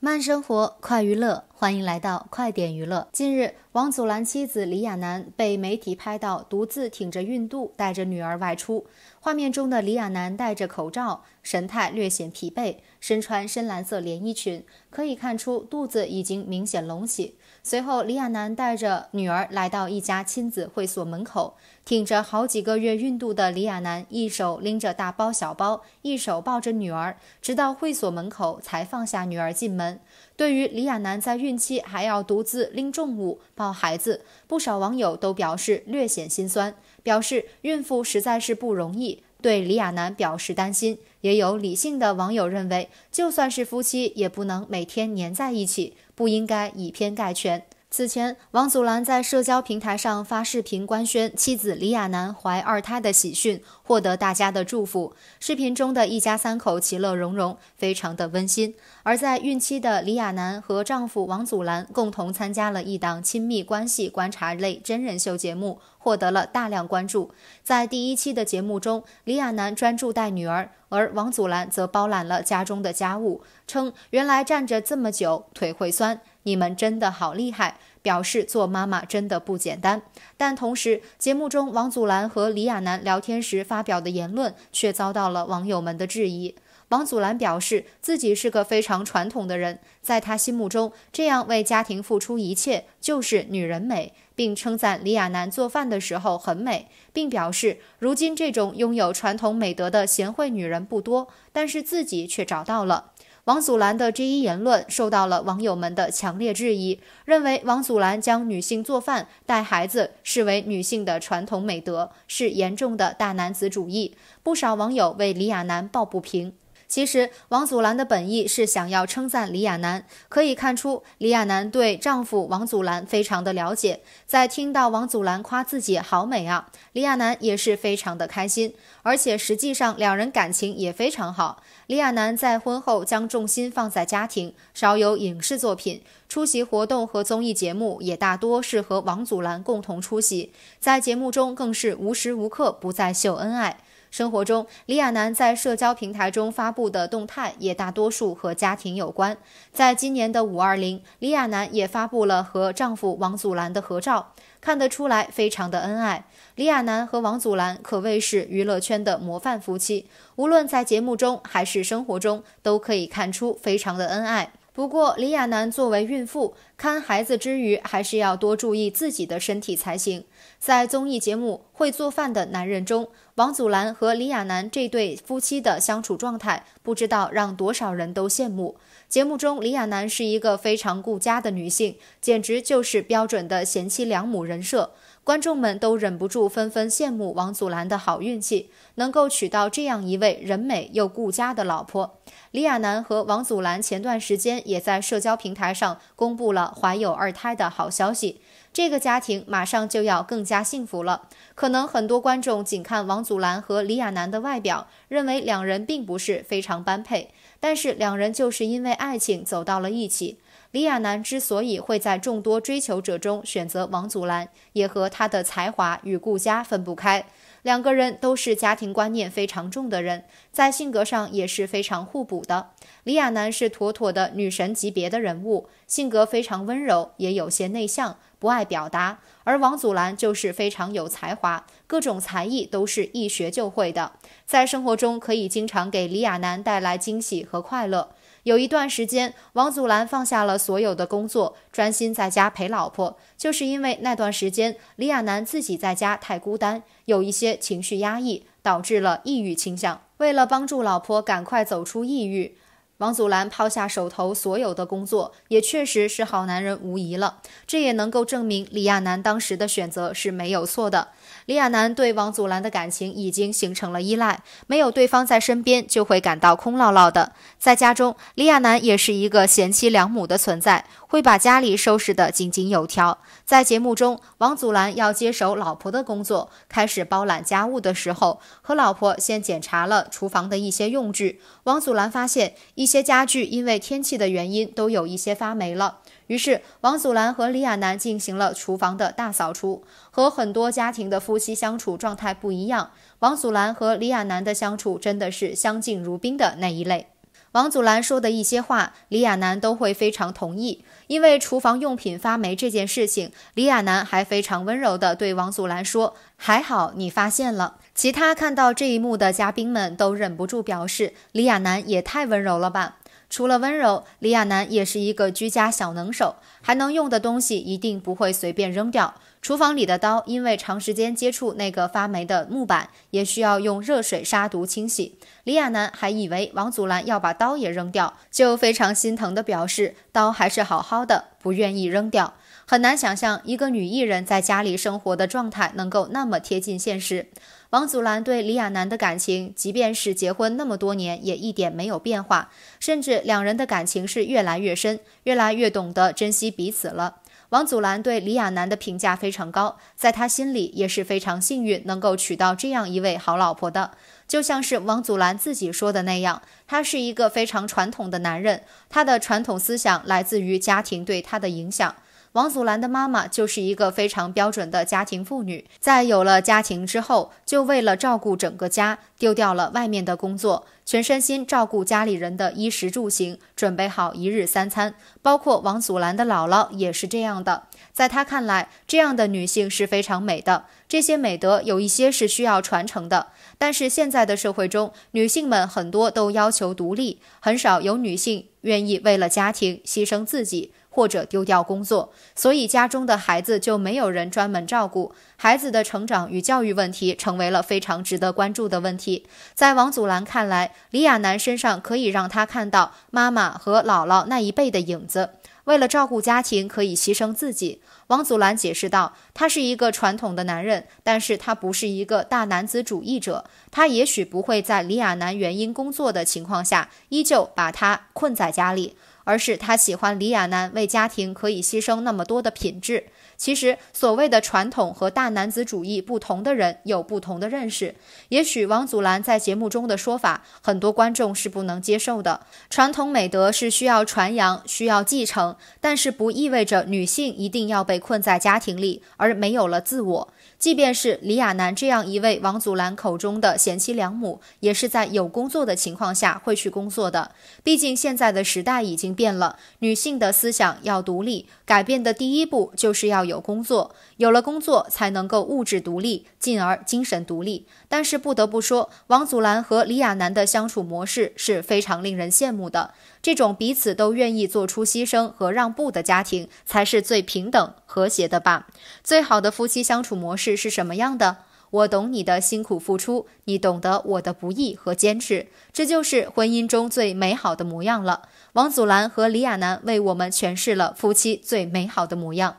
慢生活，快娱乐，欢迎来到快点娱乐。近日。王祖蓝妻子李亚男被媒体拍到独自挺着孕肚，带着女儿外出。画面中的李亚男戴着口罩，神态略显疲惫，身穿深蓝色连衣裙，可以看出肚子已经明显隆起。随后，李亚男带着女儿来到一家亲子会所门口，挺着好几个月孕肚的李亚男一手拎着大包小包，一手抱着女儿，直到会所门口才放下女儿进门。对于李亚男在孕期还要独自拎重物，抱孩子，不少网友都表示略显心酸，表示孕妇实在是不容易，对李亚男表示担心。也有理性的网友认为，就算是夫妻，也不能每天黏在一起，不应该以偏概全。此前，王祖蓝在社交平台上发视频官宣妻子李亚男怀二胎的喜讯，获得大家的祝福。视频中的一家三口其乐融融，非常的温馨。而在孕期的李亚男和丈夫王祖蓝共同参加了一档亲密关系观察类真人秀节目，获得了大量关注。在第一期的节目中，李亚男专注带女儿，而王祖蓝则包揽了家中的家务，称原来站着这么久腿会酸。你们真的好厉害！表示做妈妈真的不简单，但同时，节目中王祖蓝和李亚男聊天时发表的言论却遭到了网友们的质疑。王祖蓝表示自己是个非常传统的人，在他心目中，这样为家庭付出一切就是女人美，并称赞李亚男做饭的时候很美，并表示如今这种拥有传统美德的贤惠女人不多，但是自己却找到了。王祖蓝的这一言论受到了网友们的强烈质疑，认为王祖蓝将女性做饭、带孩子视为女性的传统美德是严重的大男子主义。不少网友为李亚男抱不平。其实王祖蓝的本意是想要称赞李亚男，可以看出李亚男对丈夫王祖蓝非常的了解。在听到王祖蓝夸自己好美啊，李亚男也是非常的开心。而且实际上两人感情也非常好。李亚男在婚后将重心放在家庭，少有影视作品出席活动和综艺节目，也大多是和王祖蓝共同出席。在节目中更是无时无刻不在秀恩爱。生活中，李亚男在社交平台中发布的动态也大多数和家庭有关。在今年的五二零，李亚男也发布了和丈夫王祖蓝的合照，看得出来非常的恩爱。李亚男和王祖蓝可谓是娱乐圈的模范夫妻，无论在节目中还是生活中，都可以看出非常的恩爱。不过，李亚男作为孕妇，看孩子之余，还是要多注意自己的身体才行。在综艺节目。会做饭的男人中，王祖蓝和李亚男这对夫妻的相处状态，不知道让多少人都羡慕。节目中，李亚男是一个非常顾家的女性，简直就是标准的贤妻良母人设。观众们都忍不住纷纷羡慕王祖蓝的好运气，能够娶到这样一位人美又顾家的老婆。李亚男和王祖蓝前段时间也在社交平台上公布了怀有二胎的好消息。这个家庭马上就要更加幸福了。可能很多观众仅看王祖蓝和李亚男的外表，认为两人并不是非常般配，但是两人就是因为爱情走到了一起。李亚男之所以会在众多追求者中选择王祖蓝，也和他的才华与顾家分不开。两个人都是家庭观念非常重的人，在性格上也是非常互补的。李亚男是妥妥的女神级别的人物，性格非常温柔，也有些内向。不爱表达，而王祖蓝就是非常有才华，各种才艺都是一学就会的，在生活中可以经常给李亚男带来惊喜和快乐。有一段时间，王祖蓝放下了所有的工作，专心在家陪老婆，就是因为那段时间李亚男自己在家太孤单，有一些情绪压抑，导致了抑郁倾向。为了帮助老婆赶快走出抑郁。王祖蓝抛下手头所有的工作，也确实是好男人无疑了。这也能够证明李亚男当时的选择是没有错的。李亚男对王祖蓝的感情已经形成了依赖，没有对方在身边就会感到空落落的。在家中，李亚男也是一个贤妻良母的存在，会把家里收拾得井井有条。在节目中，王祖蓝要接手老婆的工作，开始包揽家务的时候，和老婆先检查了厨房的一些用具。王祖蓝发现一些家具因为天气的原因都有一些发霉了。于是，王祖蓝和李亚男进行了厨房的大扫除。和很多家庭的夫妻相处状态不一样，王祖蓝和李亚男的相处真的是相敬如宾的那一类。王祖蓝说的一些话，李亚男都会非常同意。因为厨房用品发霉这件事情，李亚男还非常温柔地对王祖蓝说：“还好你发现了。”其他看到这一幕的嘉宾们都忍不住表示：“李亚男也太温柔了吧！”除了温柔，李亚男也是一个居家小能手，还能用的东西一定不会随便扔掉。厨房里的刀，因为长时间接触那个发霉的木板，也需要用热水杀毒清洗。李亚男还以为王祖蓝要把刀也扔掉，就非常心疼的表示，刀还是好好的，不愿意扔掉。很难想象一个女艺人在家里生活的状态能够那么贴近现实。王祖蓝对李亚男的感情，即便是结婚那么多年，也一点没有变化，甚至两人的感情是越来越深，越来越懂得珍惜彼此了。王祖蓝对李亚男的评价非常高，在他心里也是非常幸运能够娶到这样一位好老婆的。就像是王祖蓝自己说的那样，他是一个非常传统的男人，他的传统思想来自于家庭对他的影响。王祖蓝的妈妈就是一个非常标准的家庭妇女，在有了家庭之后，就为了照顾整个家，丢掉了外面的工作，全身心照顾家里人的衣食住行，准备好一日三餐。包括王祖蓝的姥姥也是这样的。在她看来，这样的女性是非常美的。这些美德有一些是需要传承的，但是现在的社会中，女性们很多都要求独立，很少有女性愿意为了家庭牺牲自己。或者丢掉工作，所以家中的孩子就没有人专门照顾，孩子的成长与教育问题成为了非常值得关注的问题。在王祖蓝看来，李亚男身上可以让他看到妈妈和姥姥那一辈的影子，为了照顾家庭可以牺牲自己。王祖蓝解释道：“他是一个传统的男人，但是他不是一个大男子主义者，他也许不会在李亚男原因工作的情况下依旧把他困在家里。”而是他喜欢李亚男为家庭可以牺牲那么多的品质。其实所谓的传统和大男子主义不同的人有不同的认识。也许王祖蓝在节目中的说法，很多观众是不能接受的。传统美德是需要传扬，需要继承，但是不意味着女性一定要被困在家庭里而没有了自我。即便是李亚男这样一位王祖蓝口中的贤妻良母，也是在有工作的情况下会去工作的。毕竟现在的时代已经。变了，女性的思想要独立，改变的第一步就是要有工作，有了工作才能够物质独立，进而精神独立。但是不得不说，王祖蓝和李亚男的相处模式是非常令人羡慕的，这种彼此都愿意做出牺牲和让步的家庭才是最平等和谐的吧？最好的夫妻相处模式是什么样的？我懂你的辛苦付出，你懂得我的不易和坚持，这就是婚姻中最美好的模样了。王祖蓝和李亚男为我们诠释了夫妻最美好的模样。